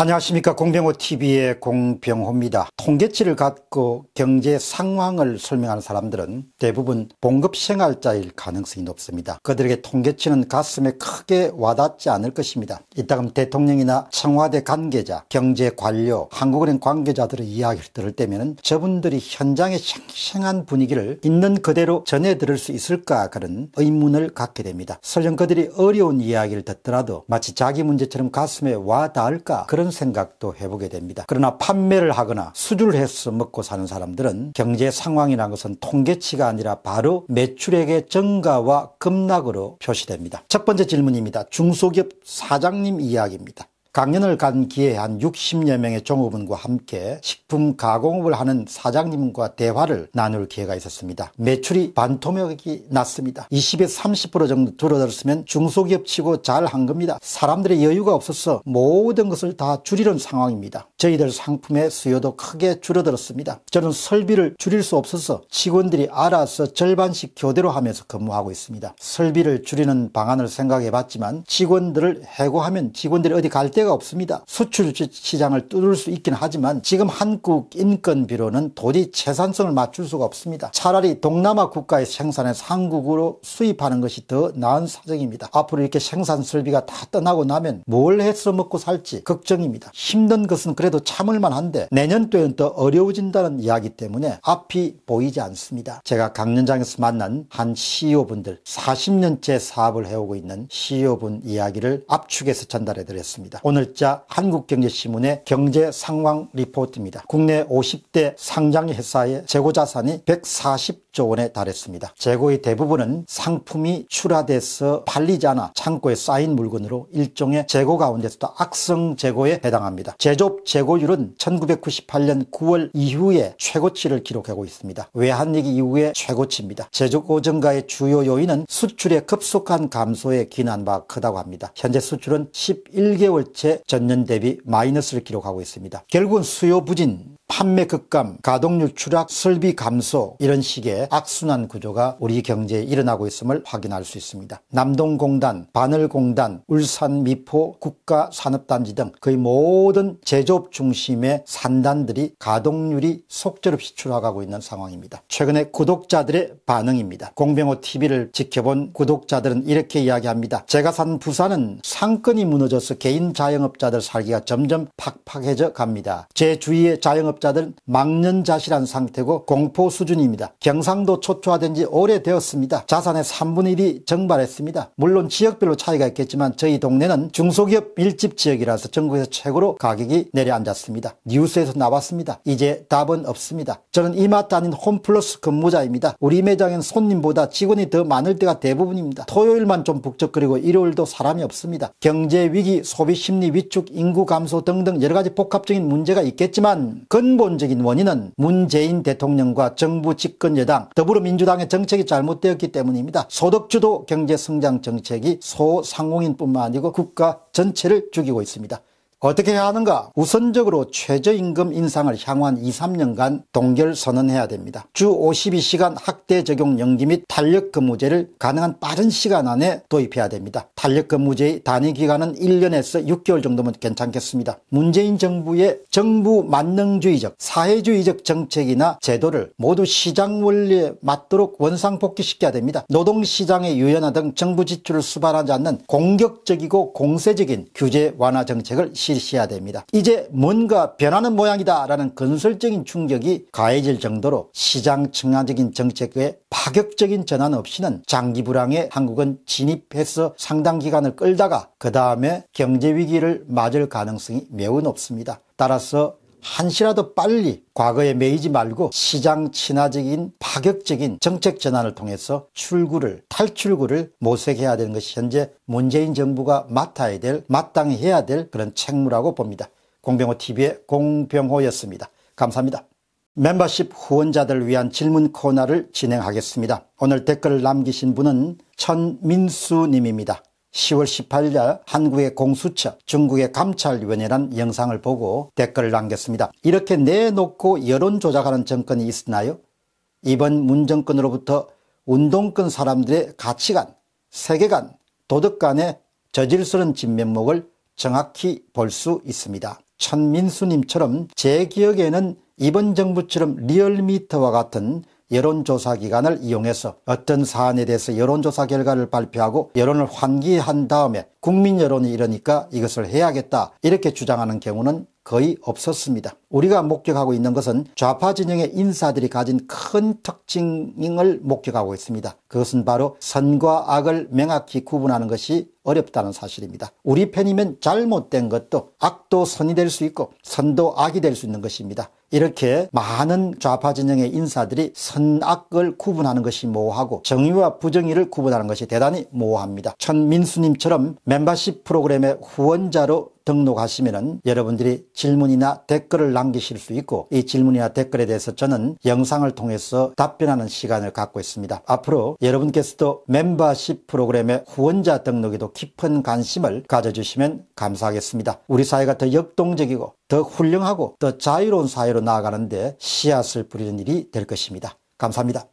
안녕하십니까 공병호TV의 공병호입니다. 통계치를 갖고 경제 상황을 설명하는 사람들은 대부분 봉급생활자일 가능성이 높습니다. 그들에게 통계치는 가슴에 크게 와닿지 않을 것입니다. 이따금 대통령이나 청와대 관계자, 경제관료, 한국은행 관계자들의 이야기를 들을 때면 저분들이 현장의 생생한 분위기를 있는 그대로 전해 들을 수 있을까 그런 의문을 갖게 됩니다. 설령 그들이 어려운 이야기를 듣더라도 마치 자기 문제처럼 가슴에 와닿을까 그런 이런 생각도 해보게 됩니다. 그러나 판매를 하거나 수주를 해서 먹고 사는 사람들은 경제 상황이란 것은 통계치가 아니라 바로 매출액의 증가와 급락으로 표시됩니다. 첫 번째 질문입니다. 중소기업 사장님 이야기입니다. 강연을 간 기에 한 60여 명의 종업원과 함께 식품 가공업을 하는 사장님과 대화를 나눌 기회가 있었습니다. 매출이 반토막이 났습니다. 20에서 30% 정도 줄어들었으면 중소기업치고 잘 한 겁니다. 사람들의 여유가 없어서 모든 것을 다 줄이는 상황입니다. 저희들 상품의 수요도 크게 줄어들었습니다. 저는 설비를 줄일 수 없어서 직원들이 알아서 절반씩 교대로 하면서 근무하고 있습니다. 설비를 줄이는 방안을 생각해 봤지만 직원들을 해고하면 직원들이 어디 갈때 데가 없습니다. 수출 시장을 뚫을 수 있긴 하지만 지금 한국 인건비로는 도저히재산성을 맞출 수가 없습니다. 차라리 동남아 국가에서 생산해서 한국으로 수입하는 것이 더 나은 사정입니다. 앞으로 이렇게 생산 설비가 다 떠나고 나면 뭘 해서 먹고 살지 걱정입니다. 힘든 것은 그래도 참을만 한데 내년도에는 더 어려워진다는 이야기 때문에 앞이 보이지 않습니다. 제가 강연장에서 만난 한 CEO분들 40년째 사업을 해오고 있는 CEO분 이야기를 압축해서 전달해 드렸습니다. 오늘자 한국경제신문의 경제 상황 리포트입니다. 국내 50대 상장 회사의 재고 자산이 140조 원에 달했습니다. 재고의 대부분은 상품이 출하돼서 팔리지 않아 창고에 쌓인 물건으로 일종의 재고 가운데서도 악성 재고에 해당합니다. 제조업 재고율은 1998년 9월 이후에 최고치를 기록하고 있습니다. 외환위기 이후에 최고치입니다. 제 재고 증가의 주요 요인은 수출의 급속한 감소에 기인한 바 크다고 합니다. 현재 수출은 11개월 전년 대비 마이너스를 기록하고 있습니다. 결국은 수요 부진 판매 급감, 가동률 추락, 설비 감소 이런 식의 악순환 구조가 우리 경제에 일어나고 있음을 확인할 수 있습니다. 남동공단, 바늘공단, 울산, 미포, 국가산업단지 등 거의 모든 제조업 중심의 산단들이 가동률이 속절없이 추락하고 있는 상황입니다. 최근에 구독자들의 반응입니다. 공병호TV를 지켜본 구독자들은 이렇게 이야기합니다. 제가 산 부산은 상권이 무너져서 개인 자영업자들 살기가 점점 팍팍해져 갑니다. 제 주위의 자영업 자업자들은 망년자실한 상태고 공포 수준입니다. 경상도 초초화된 지 오래되었습니다. 자산의 3분의 1이 정발했습니다. 물론 지역별로 차이가 있겠지만 저희 동네는 중소기업 밀집 지역이라서 전국에서 최고로 가격이 내려앉았습니다. 뉴스에서 나왔습니다. 이제 답은 없습니다. 저는 이마트 아닌 홈플러스 근무자입니다. 우리 매장엔 손님보다 직원이 더 많을 때가 대부분입니다. 토요일만 좀 북적거리고 일요일도 사람이 없습니다. 경제 위기, 소비 심리 위축, 인구 감소 등등 여러 가지 복합적인 문제가 있겠지만 근 근본적인 원인은 문재인 대통령과 정부 집권 여당 더불어민주당의 정책이 잘못되었기 때문입니다. 소득주도 경제성장 정책이 소상공인뿐만 아니고 국가 전체를 죽이고 있습니다. 어떻게 해야 하는가? 우선적으로 최저임금 인상을 향한 2, 3년간 동결 선언해야 됩니다. 주 52시간 학대 적용 연기 및 탄력근무제를 가능한 빠른 시간 안에 도입해야 됩니다. 탄력근무제의 단위기간은 1년에서 6개월 정도면 괜찮겠습니다. 문재인 정부의 정부 만능주의적, 사회주의적 정책이나 제도를 모두 시장 원리에 맞도록 원상복귀시켜야 됩니다. 노동시장의 유연화 등 정부 지출을 수반하지 않는 공격적이고 공세적인 규제 완화 정책을 실시해야됩니다. 이제 뭔가 변하는 모양이다 라는 건설적인 충격이 가해질 정도로 시장 측량적인 정책의 파격적인 전환 없이는 장기 불황에 한국은 진입해서 상당 기간을 끌다가 그 다음에 경제 위기를 맞을 가능성이 매우 높습니다. 따라서 한시라도 빨리 과거에 매이지 말고 시장 친화적인 파격적인 정책 전환을 통해서 출구를 탈출구를 모색해야 되는 것이 현재 문재인 정부가 맡아야 될 마땅히 해야 될 그런 책무라고 봅니다. 공병호TV의 공병호였습니다. 감사합니다. 멤버십 후원자들 위한 질문 코너를 진행하겠습니다. 오늘 댓글을 남기신 분은 천민수님입니다. 10월 18일 한국의 공수처, 중국의 감찰위원회란 영상을 보고 댓글을 남겼습니다. 이렇게 내놓고 여론 조작하는 정권이 있었나요? 이번 문정권으로부터 운동권 사람들의 가치관, 세계관, 도덕관의 저질스런 진면목을 정확히 볼 수 있습니다. 천민수님처럼 제 기억에는 이번 정부처럼 리얼미터와 같은 여론조사 기관을 이용해서 어떤 사안에 대해서 여론조사 결과를 발표하고 여론을 환기한 다음에 국민 여론이 이러니까 이것을 해야겠다 이렇게 주장하는 경우는 거의 없었습니다. 우리가 목격하고 있는 것은 좌파 진영의 인사들이 가진 큰 특징을 목격하고 있습니다. 그것은 바로 선과 악을 명확히 구분하는 것이 어렵다는 사실입니다. 우리 편이면 잘못된 것도 악도 선이 될 수 있고 선도 악이 될 수 있는 것입니다. 이렇게 많은 좌파 진영의 인사들이 선악을 구분하는 것이 모호하고 정의와 부정의를 구분하는 것이 대단히 모호합니다. 천민수님처럼 멤버십 프로그램의 후원자로 등록하시면 여러분들이 질문이나 댓글을 남기실 수 있고 이 질문이나 댓글에 대해서 저는 영상을 통해서 답변하는 시간을 갖고 있습니다. 앞으로 여러분께서도 멤버십 프로그램의 후원자 등록에도 깊은 관심을 가져주시면 감사하겠습니다. 우리 사회가 더 역동적이고 더 훌륭하고 더 자유로운 사회로 나아가는데 씨앗을 뿌리는 일이 될 것입니다. 감사합니다.